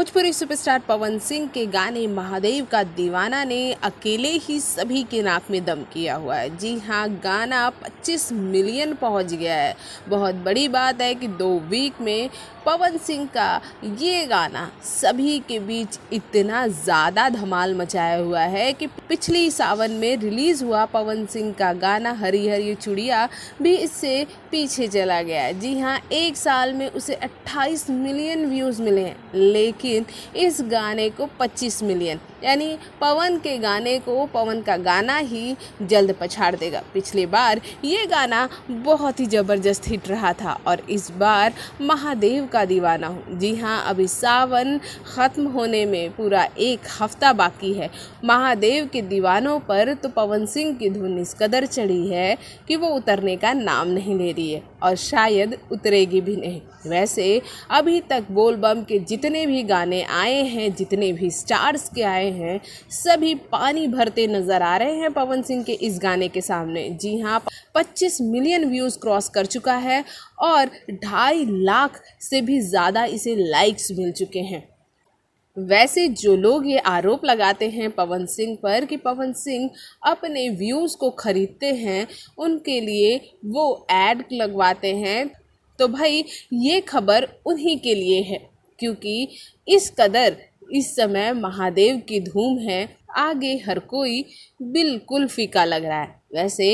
Bhojpuri superstar पवन सिंह के गाने महादेव का दीवाना ने अकेले ही सभी के नाक में दम किया हुआ है जी हाँ गाना 25 मिलियन पहुंच गया है बहुत बड़ी बात है कि दो वीक में पवन सिंह का ये गाना सभी के बीच इतना ज़्यादा धमाल मचाया हुआ है कि पिछली सावन में रिलीज़ हुआ पवन सिंह का गाना हरी हरी चुड़िया भी इससे पीछे चला गया जी हाँ एक साल में उसे 28 मिलियन व्यूज़ मिले हैं लेकिन लेकिन इस गाने को 25 मिलियन यानी पवन के गाने को पवन का गाना ही जल्द पछाड़ देगा पिछले बार ये गाना बहुत ही ज़बरदस्त हिट रहा था और इस बार महादेव का दीवाना हूँ जी हाँ अभी सावन ख़त्म होने में पूरा एक हफ्ता बाकी है महादेव के दीवानों पर तो पवन सिंह की धुन इस कदर चढ़ी है कि वो उतरने का नाम नहीं ले रही है और शायद उतरेगी भी नहीं वैसे अभी तक बोलबम के जितने भी गाने गाने आए हैं जितने भी स्टार्स के आए हैं सभी पानी भरते नज़र आ रहे हैं पवन सिंह के इस गाने के सामने जी हाँ 25 मिलियन व्यूज़ क्रॉस कर चुका है और ढाई लाख से भी ज़्यादा इसे लाइक्स मिल चुके हैं वैसे जो लोग ये आरोप लगाते हैं पवन सिंह पर कि पवन सिंह अपने व्यूज़ को ख़रीदते हैं उनके लिए वो एड लगवाते हैं तो भाई ये खबर उन्हीं के लिए है क्योंकि इस कदर इस समय महादेव की धूम है आगे हर कोई बिल्कुल फीका लग रहा है वैसे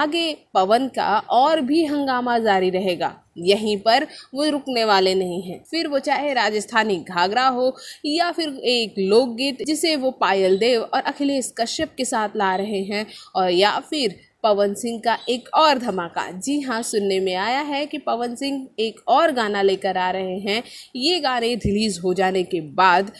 आगे पवन का और भी हंगामा जारी रहेगा यहीं पर वो रुकने वाले नहीं हैं फिर वो चाहे राजस्थानी घाघरा हो या फिर एक लोकगीत जिसे वो पायल देव और अखिलेश कश्यप के साथ ला रहे हैं और या फिर पवन सिंह का एक और धमाका जी हाँ सुनने में आया है कि पवन सिंह एक और गाना लेकर आ रहे हैं ये गाने रिलीज़ हो जाने के बाद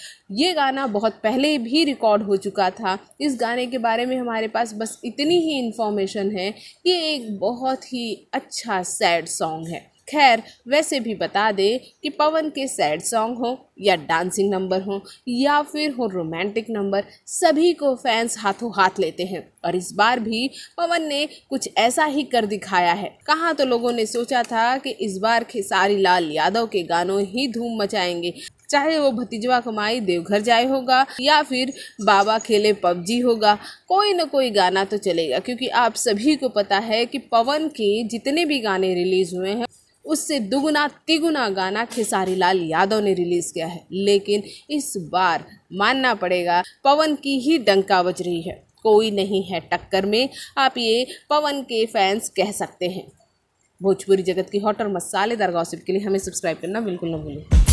ये गाना बहुत पहले भी रिकॉर्ड हो चुका था इस गाने के बारे में हमारे पास बस इतनी ही इन्फॉर्मेशन है कि एक बहुत ही अच्छा सैड सॉन्ग है खैर वैसे भी बता दें कि पवन के सैड सॉन्ग हो या डांसिंग नंबर हो या फिर हो रोमांटिक नंबर सभी को फैंस हाथों हाथ लेते हैं और इस बार भी पवन ने कुछ ऐसा ही कर दिखाया है कहाँ तो लोगों ने सोचा था कि इस बार खेसारी लाल यादव के गानों ही धूम मचाएंगे चाहे वो भतीजवा कमाई देवघर जाए होगा या फिर बाबा खेले पबजी होगा कोई ना कोई गाना तो चलेगा क्योंकि आप सभी को पता है कि पवन के जितने भी गाने रिलीज हुए हैं उससे दुगुना तिगुना गाना खेसारी लाल यादव ने रिलीज़ किया है लेकिन इस बार मानना पड़ेगा पवन की ही डंका बज रही है कोई नहीं है टक्कर में आप ये पवन के फैंस कह सकते हैं भोजपुरी जगत की हॉट और मसालेदार गॉसिप के लिए हमें सब्सक्राइब करना बिल्कुल ना भूलें